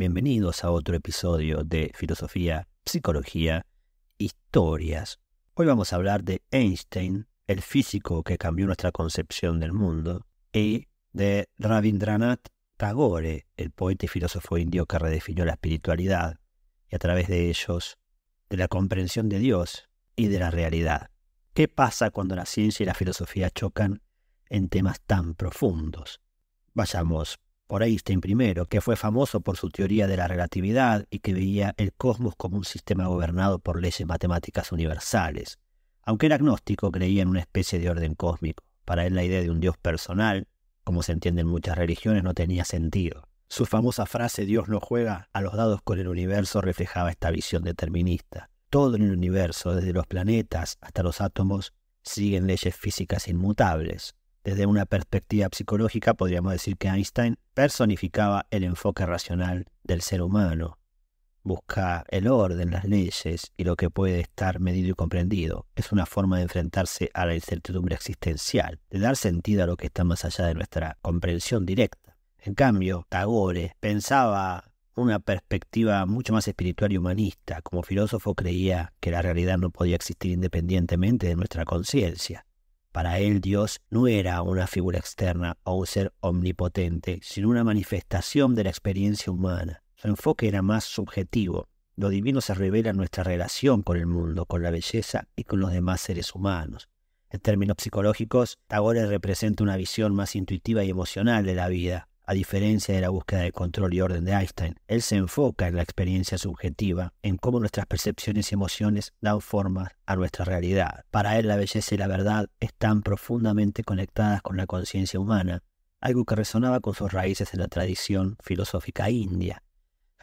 Bienvenidos a otro episodio de Filosofía, Psicología, Historias. Hoy vamos a hablar de Einstein, el físico que cambió nuestra concepción del mundo, y de Rabindranath Tagore, el poeta y filósofo indio que redefinió la espiritualidad y a través de ellos de la comprensión de Dios y de la realidad. ¿Qué pasa cuando la ciencia y la filosofía chocan en temas tan profundos? Vayamos por Einstein primero, que fue famoso por su teoría de la relatividad y que veía el cosmos como un sistema gobernado por leyes matemáticas universales. Aunque era agnóstico, creía en una especie de orden cósmico. Para él la idea de un Dios personal, como se entiende en muchas religiones, no tenía sentido. Su famosa frase Dios no juega a los dados con el universo reflejaba esta visión determinista. Todo en el universo, desde los planetas hasta los átomos, siguen leyes físicas inmutables. Desde una perspectiva psicológica podríamos decir que Einstein personificaba el enfoque racional del ser humano. Busca el orden, las leyes y lo que puede estar medido y comprendido. Es una forma de enfrentarse a la incertidumbre existencial, de dar sentido a lo que está más allá de nuestra comprensión directa. En cambio, Tagore pensaba una perspectiva mucho más espiritual y humanista. Como filósofo creía que la realidad no podía existir independientemente de nuestra conciencia para él Dios no era una figura externa o un ser omnipotente, sino una manifestación de la experiencia humana. Su enfoque era más subjetivo. Lo divino se revela en nuestra relación con el mundo, con la belleza y con los demás seres humanos. En términos psicológicos, Tagore representa una visión más intuitiva y emocional de la vida, a diferencia de la búsqueda de control y orden de Einstein, él se enfoca en la experiencia subjetiva, en cómo nuestras percepciones y emociones dan forma a nuestra realidad. Para él la belleza y la verdad están profundamente conectadas con la conciencia humana, algo que resonaba con sus raíces en la tradición filosófica india.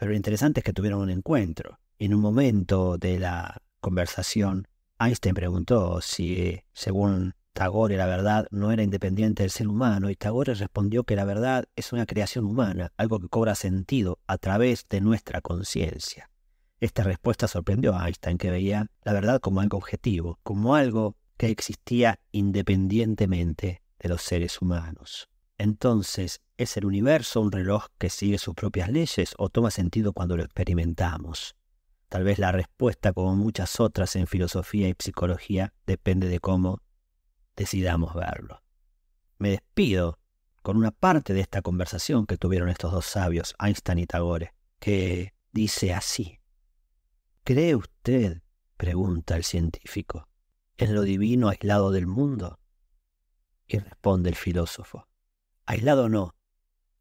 Pero lo interesante es que tuvieron un encuentro. En un momento de la conversación, Einstein preguntó si, eh, según Tagore, la verdad, no era independiente del ser humano y Tagore respondió que la verdad es una creación humana, algo que cobra sentido a través de nuestra conciencia. Esta respuesta sorprendió a Einstein, que veía la verdad como algo objetivo, como algo que existía independientemente de los seres humanos. Entonces, ¿es el universo un reloj que sigue sus propias leyes o toma sentido cuando lo experimentamos? Tal vez la respuesta, como muchas otras en filosofía y psicología, depende de cómo decidamos verlo. Me despido con una parte de esta conversación que tuvieron estos dos sabios, Einstein y Tagore, que dice así. ¿Cree usted, pregunta el científico, en lo divino aislado del mundo? Y responde el filósofo, aislado no,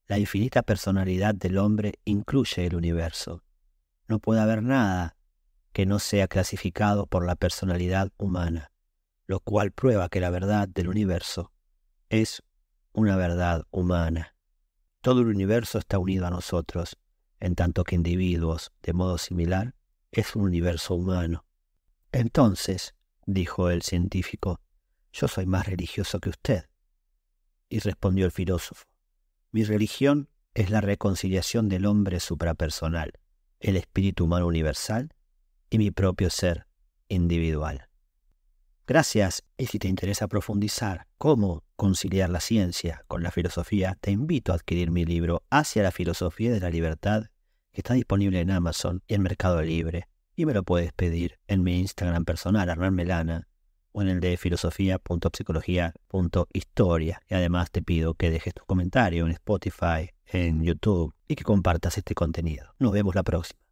la infinita personalidad del hombre incluye el universo. No puede haber nada que no sea clasificado por la personalidad humana lo cual prueba que la verdad del universo es una verdad humana. Todo el universo está unido a nosotros, en tanto que individuos, de modo similar, es un universo humano. Entonces, dijo el científico, yo soy más religioso que usted. Y respondió el filósofo, mi religión es la reconciliación del hombre suprapersonal, el espíritu humano universal y mi propio ser individual. Gracias y si te interesa profundizar cómo conciliar la ciencia con la filosofía, te invito a adquirir mi libro Hacia la filosofía de la libertad, que está disponible en Amazon y en Mercado Libre, y me lo puedes pedir en mi Instagram personal, Arnal Melana, o en el de filosofía.psicología.historia. Y además te pido que dejes tu comentario en Spotify, en YouTube y que compartas este contenido. Nos vemos la próxima.